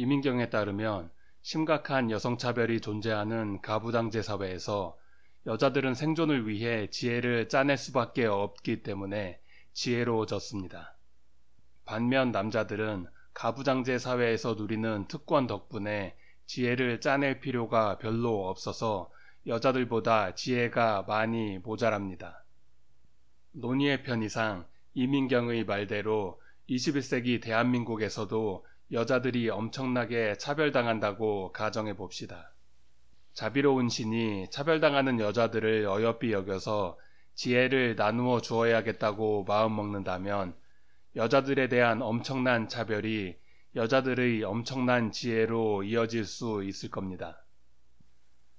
이민경에 따르면 심각한 여성차별이 존재하는 가부당제 사회에서 여자들은 생존을 위해 지혜를 짜낼 수밖에 없기 때문에 지혜로워졌습니다. 반면 남자들은 가부장제 사회에서 누리는 특권 덕분에 지혜를 짜낼 필요가 별로 없어서 여자들보다 지혜가 많이 모자랍니다. 논의의 편의상 이민경의 말대로 21세기 대한민국에서도 여자들이 엄청나게 차별당한다고 가정해 봅시다. 자비로운 신이 차별당하는 여자들을 어여삐 여겨서 지혜를 나누어 주어야겠다고 마음먹는다면 여자들에 대한 엄청난 차별이 여자들의 엄청난 지혜로 이어질 수 있을 겁니다.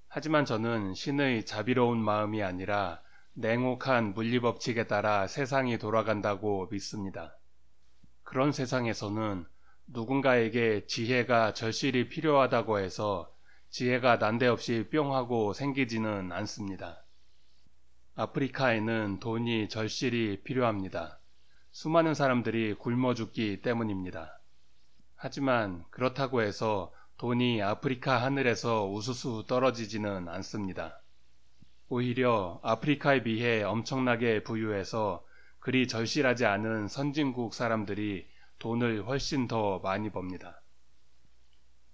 하지만 저는 신의 자비로운 마음이 아니라 냉혹한 물리법칙에 따라 세상이 돌아간다고 믿습니다. 그런 세상에서는 누군가에게 지혜가 절실히 필요하다고 해서 지혜가 난데없이 뿅 하고 생기지는 않습니다. 아프리카에는 돈이 절실히 필요합니다. 수많은 사람들이 굶어 죽기 때문입니다. 하지만 그렇다고 해서 돈이 아프리카 하늘에서 우수수 떨어지지는 않습니다. 오히려 아프리카에 비해 엄청나게 부유해서 그리 절실하지 않은 선진국 사람들이 돈을 훨씬 더 많이 법니다.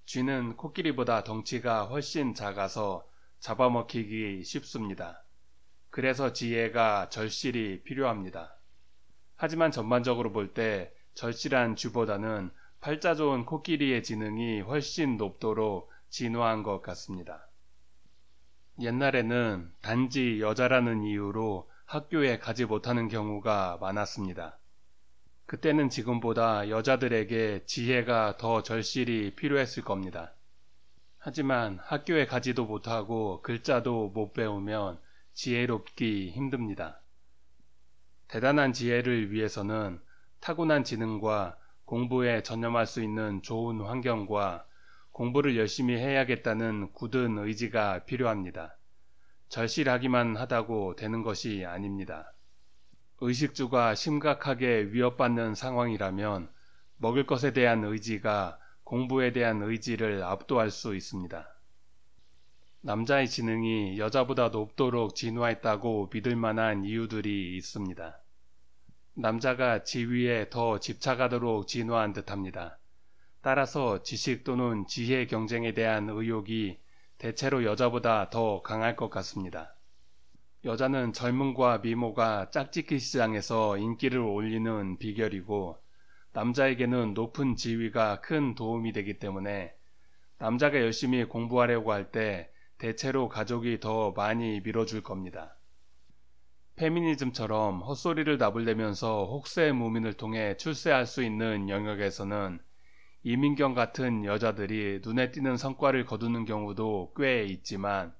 쥐는 코끼리보다 덩치가 훨씬 작아서 잡아먹히기 쉽습니다. 그래서 지혜가 절실히 필요합니다. 하지만 전반적으로 볼 때 절실한 쥐보다는 팔자 좋은 코끼리의 지능이 훨씬 높도록 진화한 것 같습니다. 옛날에는 단지 여자라는 이유로 학교에 가지 못하는 경우가 많았습니다. 그때는 지금보다 여자들에게 지혜가 더 절실히 필요했을 겁니다. 하지만 학교에 가지도 못하고 글자도 못 배우면 지혜롭기 힘듭니다. 대단한 지혜를 위해서는 타고난 지능과 공부에 전념할 수 있는 좋은 환경과 공부를 열심히 해야겠다는 굳은 의지가 필요합니다. 절실하기만 하다고 되는 것이 아닙니다. 의식주가 심각하게 위협받는 상황이라면 먹을 것에 대한 의지가 공부에 대한 의지를 압도할 수 있습니다. 남자의 지능이 여자보다 높도록 진화했다고 믿을 만한 이유들이 있습니다. 남자가 지위에 더 집착하도록 진화한 듯합니다. 따라서 지식 또는 지혜 경쟁에 대한 의욕이 대체로 여자보다 더 강할 것 같습니다. 여자는 젊음과 미모가 짝짓기 시장에서 인기를 올리는 비결이고 남자에게는 높은 지위가 큰 도움이 되기 때문에 남자가 열심히 공부하려고 할 때 대체로 가족이 더 많이 밀어줄 겁니다. 페미니즘처럼 헛소리를 나불대면서 혹세 무민을 통해 출세할 수 있는 영역에서는 이민경 같은 여자들이 눈에 띄는 성과를 거두는 경우도 꽤 있지만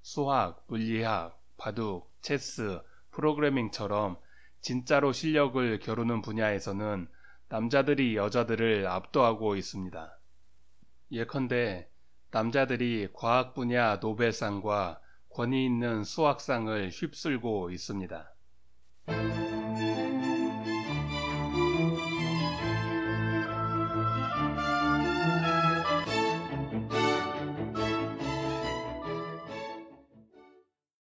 수학, 물리학, 바둑, 체스, 프로그래밍처럼 진짜로 실력을 겨루는 분야에서는 남자들이 여자들을 압도하고 있습니다. 예컨대 남자들이 과학 분야 노벨상과 권위 있는 수학상을 휩쓸고 있습니다.